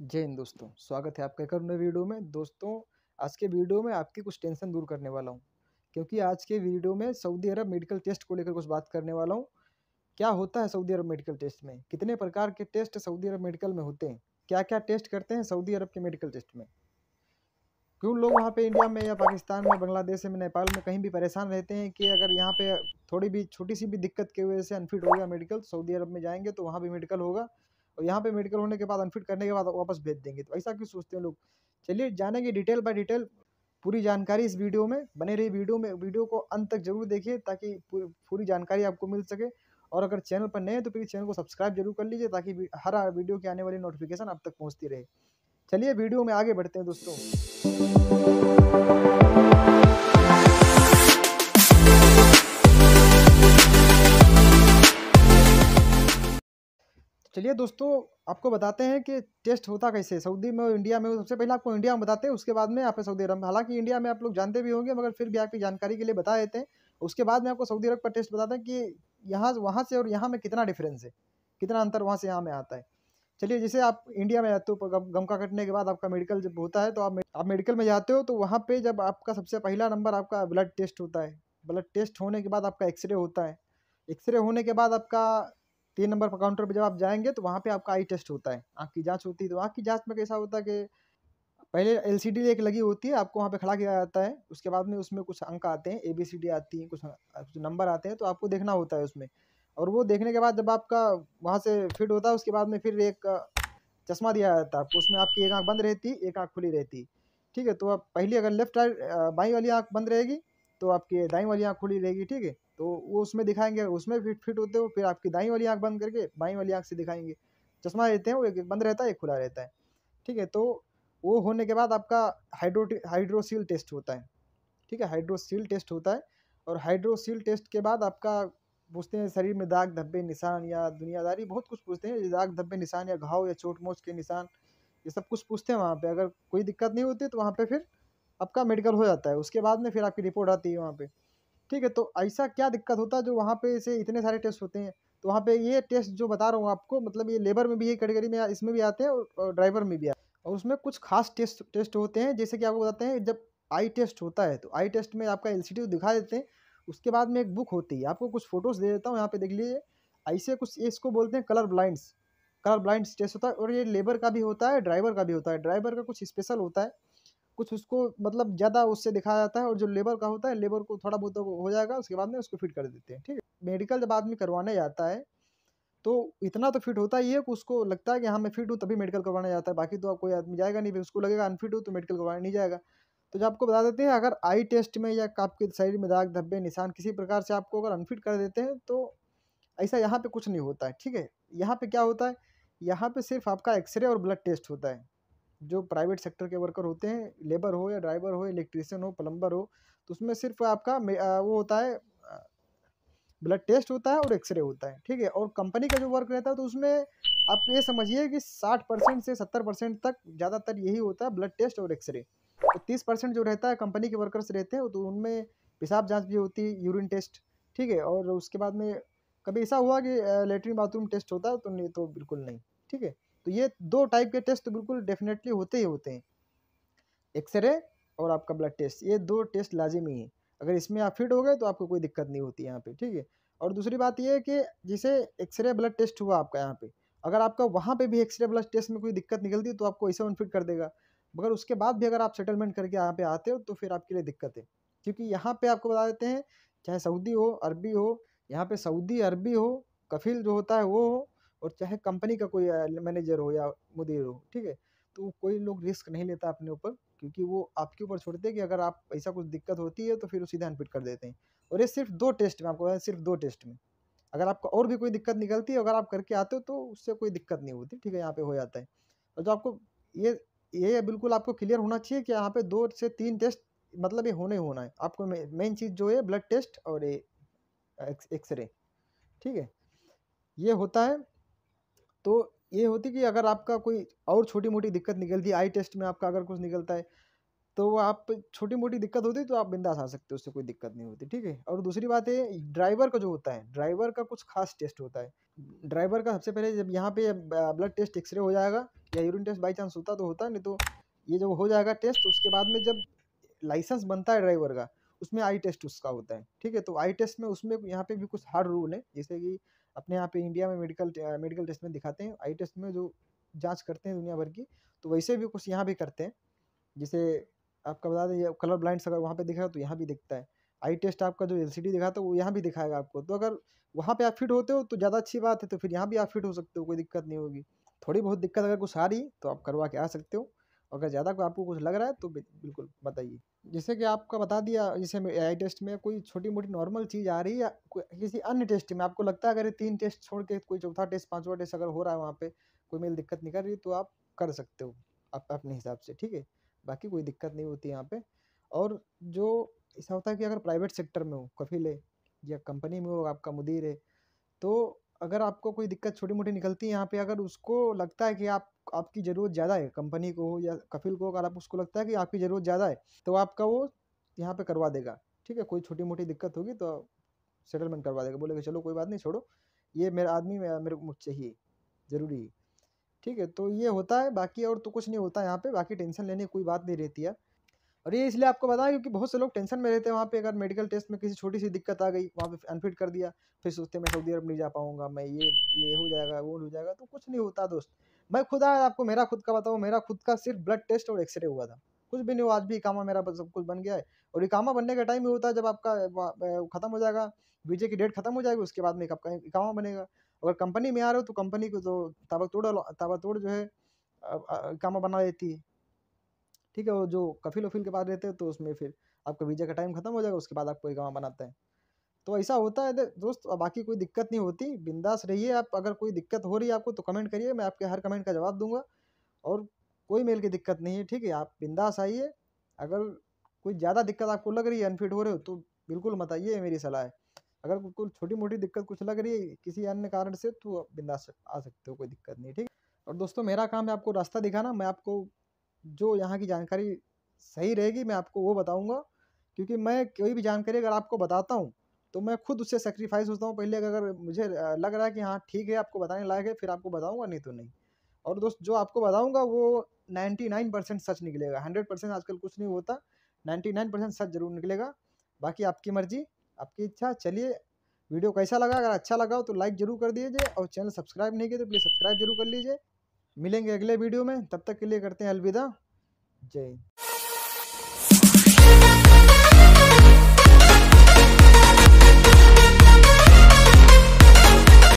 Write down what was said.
जय हिंद दोस्तों स्वागत है आपका एक नए वीडियो में दोस्तों आज के वीडियो में आपकी कुछ टेंशन दूर करने वाला हूँ क्योंकि आज के वीडियो में सऊदी अरब मेडिकल टेस्ट को लेकर कुछ बात करने वाला हूँ क्या होता है सऊदी अरब मेडिकल टेस्ट में कितने प्रकार के टेस्ट सऊदी अरब मेडिकल में होते हैं क्या क्या टेस्ट करते हैं सऊदी अरब के मेडिकल टेस्ट में क्यों लोग वहाँ पे इंडिया में या पाकिस्तान में बांग्लादेश में नेपाल में कहीं भी परेशान रहते हैं कि अगर यहाँ पर थोड़ी भी छोटी सी भी दिक्कत की वजह से अनफिट हो गया मेडिकल सऊदी अरब में जाएंगे तो वहाँ भी मेडिकल होगा और यहाँ पे मेडिकल होने के बाद अनफिट करने के बाद वापस भेज देंगे तो ऐसा क्यों सोचते हैं लोग चलिए जानेंगे डिटेल बाय डिटेल पूरी जानकारी इस वीडियो में बने रही वीडियो में वीडियो को अंत तक जरूर देखिए ताकि पूरी जानकारी आपको मिल सके और अगर चैनल पर नए हैं तो प्लीज़ चैनल को सब्सक्राइब जरूर कर लीजिए ताकि हर वीडियो की आने वाली नोटिफिकेशन आप तक पहुँचती रहे चलिए वीडियो में आगे बढ़ते हैं दोस्तों चलिए दोस्तों आपको बताते हैं कि टेस्ट होता कैसे सऊदी में और इंडिया में सबसे पहले आपको इंडिया में बताते हैं उसके बाद में यहाँ पे सऊदी अरब हालांकि इंडिया में आप लोग जानते भी होंगे मगर फिर भी आपकी जानकारी के लिए बता देते हैं उसके बाद में आपको सऊदी अरब का टेस्ट बताते हैं कि यहाँ वहाँ से और यहाँ में कितना डिफरेंस है कितना अंतर वहाँ से यहाँ में आता है चलिए जैसे आप इंडिया में जाते हो तो गमका कटने के बाद आपका मेडिकल जब होता है तो आप मेडिकल में जाते हो तो वहाँ पर जब आपका सबसे पहला नंबर आपका ब्लड टेस्ट होता है ब्लड टेस्ट होने के बाद आपका एक्सरे होता है एक्सरे होने के बाद आपका तीन नंबर पर काउंटर पर जब आप जाएंगे तो वहाँ पे आपका आई टेस्ट होता है आँख की जाँच होती है तो आँख की जाँच में कैसा होता है कि पहले एल सी एक लगी होती है आपको वहाँ पे खड़ा किया जाता है उसके बाद में उसमें कुछ अंक आते हैं ए बी सी डी आती है कुछ कुछ नंबर आते हैं तो आपको देखना होता है उसमें और वो देखने के बाद जब आपका वहाँ से फिट होता है उसके बाद में फिर एक चश्मा दिया जाता है आपको उसमें आपकी एक आँख बंद रहती है एक आँख खुली रहती ठीक है तो आप पहली अगर लेफ्ट राइट बाई वाली आँख बंद रहेगी तो आपकी दाई वाली आँख खुली रहेगी ठीक है तो वो उसमें दिखाएंगे उसमें फिट फिट होते हो फिर आपकी दाई वाली आँख बंद करके बाई वाली आँख से दिखाएंगे चश्मा रहते हैं वो एक बंद रहता है एक खुला रहता है ठीक है तो वो होने के बाद आपका हाइड्रो हाइड्रोसील टेस्ट होता है ठीक है हाइड्रोसील टेस्ट होता है और हाइड्रोसील टेस्ट के बाद आपका पूछते हैं शरीर में दाग धब्बे निशान या दुनियादारी बहुत कुछ पूछते हैं दाग धब्बे निशान या घाव या चोट मोच के निशान ये सब कुछ पूछते हैं वहाँ पे अगर कोई दिक्कत नहीं होती तो वहाँ पे फिर आपका मेडिकल हो जाता है उसके बाद में फिर आपकी रिपोर्ट आती है वहाँ पर ठीक है तो ऐसा क्या दिक्कत होता है जो वहाँ पे से इतने सारे टेस्ट होते हैं तो वहाँ पे ये टेस्ट जो बता रहा हूँ आपको मतलब ये लेबर में भी ये कैटेगरी में इसमें भी आते हैं और ड्राइवर में भी आते हैं और उसमें कुछ खास टेस्ट टेस्ट होते हैं जैसे कि आपको बताते हैं जब आई टेस्ट होता है तो आई टेस्ट में आपका एल दिखा देते हैं उसके बाद में एक बुक होती है आपको कुछ फ़ोटोज़ दे देता हूँ यहाँ पर देख लीजिए ऐसे कुछ इसको बोलते हैं colour blinds colour blind test होता है और ये लेबर का भी होता है ड्राइवर का भी होता है ड्राइवर का कुछ स्पेशल होता है कुछ उसको मतलब ज़्यादा उससे दिखाया जाता है और जो लेबर का होता है लेबर को थोड़ा बहुत हो जाएगा उसके बाद में उसको फिट कर देते हैं ठीक है मेडिकल जब आदमी करवाने जाता है तो इतना तो फिट होता ही है कि उसको लगता है कि हाँ मैं फिट हूँ तभी मेडिकल करवाना जाता है बाकी तो आप कोई आदमी जाएगा नहीं उसको लगेगा अनफिट हूँ तो मेडिकल करवाने नहीं जाएगा तो जो आपको बता देते हैं अगर आई टेस्ट में या आपके शरीर में दाग धब्बे निशान किसी प्रकार से आपको अगर अनफिट कर देते हैं तो ऐसा यहाँ पे कुछ नहीं होता है ठीक है यहाँ पे क्या होता है यहाँ पे सिर्फ आपका एक्सरे और ब्लड टेस्ट होता है जो प्राइवेट सेक्टर के वर्कर होते हैं लेबर हो या ड्राइवर हो इलेक्ट्रिशियन हो प्लम्बर हो तो उसमें सिर्फ आपका वो होता है ब्लड टेस्ट होता है और एक्सरे होता है ठीक है और कंपनी का जो वर्क रहता है तो उसमें आप ये समझिए कि 60 परसेंट से 70 परसेंट तक ज़्यादातर यही होता है ब्लड टेस्ट और एक्सरे तो 30 परसेंट जो रहता है कंपनी के वर्कर्स रहते हैं तो उनमें पेशाब जांच भी होती है यूरिन टेस्ट ठीक है और उसके बाद में कभी ऐसा हुआ कि लेटरिन बाथरूम टेस्ट होता है तो नहीं तो बिल्कुल नहीं ठीक है तो ये दो टाइप के टेस्ट तो बिल्कुल डेफिनेटली होते ही होते हैं एक्सरे और आपका ब्लड टेस्ट ये दो टेस्ट लाजिमी है अगर इसमें आप फिट हो गए तो आपको कोई दिक्कत नहीं होती यहाँ पे ठीक है और दूसरी बात ये है कि जिसे एक्सरे ब्लड टेस्ट हुआ आपका यहाँ पे अगर आपका वहाँ पे भी एक्सरे ब्लड टेस्ट में कोई दिक्कत निकलती है तो आपको ऐसे अनफिट कर देगा मगर उसके बाद भी अगर आप सेटलमेंट करके यहाँ पे आते हो तो फिर आपके लिए दिक्कत है क्योंकि यहाँ पे आपको बता देते हैं चाहे सऊदी हो अरबी हो यहाँ पे सऊदी अरबी हो कफील जो होता है वो हो और चाहे कंपनी का कोई मैनेजर हो या मुदीर हो ठीक है तो कोई लोग रिस्क नहीं लेता अपने ऊपर क्योंकि वो आपके ऊपर छोड़ते हैं कि अगर आप ऐसा कुछ दिक्कत होती है तो फिर वो सीधा अनफिट कर देते हैं और ये सिर्फ दो टेस्ट में आपको सिर्फ दो टेस्ट में अगर आपको और भी कोई दिक्कत निकलती है अगर आप करके आते हो तो उससे कोई दिक्कत नहीं होती ठीक है यहाँ पे हो जाता है और जो आपको ये ये बिल्कुल आपको क्लियर होना चाहिए कि यहाँ पे दो से तीन टेस्ट मतलब ये होने ही होना है आपको मेन चीज़ जो है ब्लड टेस्ट और ये एक्सरे ठीक है ये होता है ये होती कि अगर आपका कोई और छोटी मोटी दिक्कत निकलती आई टेस्ट में आपका अगर कुछ निकलता है तो आप छोटी मोटी दिक्कत होती है तो आप बिंदास आ सकते हो उससे कोई दिक्कत नहीं होती ठीक है और दूसरी बात है ड्राइवर का जो होता है ड्राइवर का कुछ खास टेस्ट होता है ड्राइवर का सबसे पहले जब यहाँ पे ब्लड टेस्ट एक्सरे हो जाएगा या यूरिन टेस्ट बाई चांस होता तो होता नहीं तो ये जब हो जाएगा टेस्ट उसके बाद में जब लाइसेंस बनता है ड्राइवर का उसमें आई टेस्ट उसका होता है ठीक है तो आई टेस्ट में उसमें यहाँ पे भी कुछ हार्ड रूल है जैसे कि अपने यहाँ पे इंडिया में मेडिकल मेडिकल टेस्ट में दिखाते हैं आई टेस्ट में जो जाँच करते हैं दुनिया भर की तो वैसे भी कुछ यहाँ भी करते हैं जैसे आपका बता दें कलर ब्लाइंड्स अगर वहाँ पर दिखाए तो यहाँ भी दिखता है आई टेस्ट आपका जो एल सी दिखाता तो है वो यहाँ भी दिखाएगा आपको तो अगर वहाँ पर आप फिट होते हो तो ज़्यादा अच्छी बात है तो फिर यहाँ भी आप फिट हो सकते हो कोई दिक्कत नहीं होगी थोड़ी बहुत दिक्कत अगर कुछ आ रही तो आप करवा के आ सकते हो अगर ज़्यादा आपको कुछ लग रहा है तो बिल्कुल बताइए जैसे कि आपका बता दिया जैसे ए टेस्ट में कोई छोटी मोटी नॉर्मल चीज़ आ रही है किसी अन्य टेस्ट में आपको लगता है अगर ये तीन टेस्ट छोड़ के कोई चौथा टेस्ट पाँचवा टेस्ट अगर हो रहा है वहाँ पे कोई मेरी दिक्कत नहीं कर रही तो आप कर सकते हो आप अपने हिसाब से ठीक है बाकी कोई दिक्कत नहीं होती यहाँ पर और जो ऐसा होता है कि अगर प्राइवेट सेक्टर में हो कफिल है या कंपनी में हो आपका मुदीर है तो अगर आपको कोई दिक्कत छोटी मोटी निकलती है यहाँ पे अगर उसको लगता है कि आप आपकी ज़रूरत ज़्यादा है कंपनी को हो या कफिल को अगर आप उसको लगता है कि आपकी ज़रूरत ज़्यादा है तो आपका वो यहाँ पे करवा देगा ठीक है कोई छोटी मोटी दिक्कत होगी तो सेटलमेंट करवा देगा बोलेगा चलो कोई बात नहीं छोड़ो ये मेरा आदमी मेरे को चाहिए ज़रूरी ठीक है तो ये होता है बाकी और तो कुछ नहीं होता यहाँ पर बाकी टेंशन लेने की कोई बात नहीं रहती है और ये इसलिए आपको बताया क्योंकि बहुत से लोग टेंशन में रहते हैं वहाँ पे अगर मेडिकल टेस्ट में किसी छोटी सी दिक्कत आ गई वहाँ पे अनफिट कर दिया फिर सोचते मैं सऊदी अरब नहीं जा पाऊँगा मैं ये ये हो जाएगा वो हो जाएगा तो कुछ नहीं होता दोस्त मैं खुद आया आपको मेरा खुद का बताऊँ मेरा खुद का सिर्फ ब्लड टेस्ट और एक्सरे हुआ था कुछ भी नहीं हुआ आज भी इकामा मेरा सब कुछ बन गया है और इकामा बनने का टाइम ही होता है जब आपका ख़त्म हो जाएगा वीजे की डेट खत्म हो जाएगी उसके बाद में आपका इकामा बनेगा अगर कंपनी में आ रहे हो तो कंपनी को तो ताबा तोड़ ताबा तोड़ जो है इकामा बना देती है ठीक है और जो कफिल उफिल के पास रहते हैं तो उसमें फिर आपका वीज़ा का टाइम ख़त्म हो जाएगा उसके बाद आपको एक गाँव बनाते हैं तो ऐसा होता है दोस्त बाकी कोई दिक्कत नहीं होती बिंदास रहिए आप अगर कोई दिक्कत हो रही है आपको तो कमेंट करिए मैं आपके हर कमेंट का जवाब दूंगा और कोई मेल की दिक्कत नहीं है ठीक है आप बिंदास आइए अगर कोई ज़्यादा दिक्कत आपको लग रही है अनफिट हो रहे हो तो बिल्कुल मत आइए मेरी सलाह है अगर कोई छोटी मोटी दिक्कत कुछ लग रही है किसी अन्य कारण से तो बिंदास आ सकते हो कोई दिक्कत नहीं ठीक और दोस्तों मेरा काम है आपको रास्ता दिखाना मैं आपको जो यहाँ की जानकारी सही रहेगी मैं आपको वो बताऊँगा क्योंकि मैं कोई भी जानकारी अगर आपको बताता हूँ तो मैं खुद उससे सेक्रीफाइस होता हूँ पहले अगर मुझे लग रहा है कि हाँ ठीक है आपको बताने लायक है फिर आपको बताऊँगा नहीं तो नहीं और दोस्त जो आपको बताऊँगा वो नाइन्टी नाइन परसेंट सच निकलेगा हंड्रेड परसेंट आजकल कुछ नहीं होता नाइन्टी नाइन परसेंट सच जरूर निकलेगा बाकी आपकी मर्जी आपकी इच्छा चलिए वीडियो कैसा लगा अगर अच्छा लगा हो तो लाइक जरूर कर दीजिए और चैनल सब्सक्राइब नहीं किया तो प्लीज़ सब्सक्राइब जरूर कर लीजिए मिलेंगे अगले वीडियो में तब तक के लिए करते हैं अलविदा जय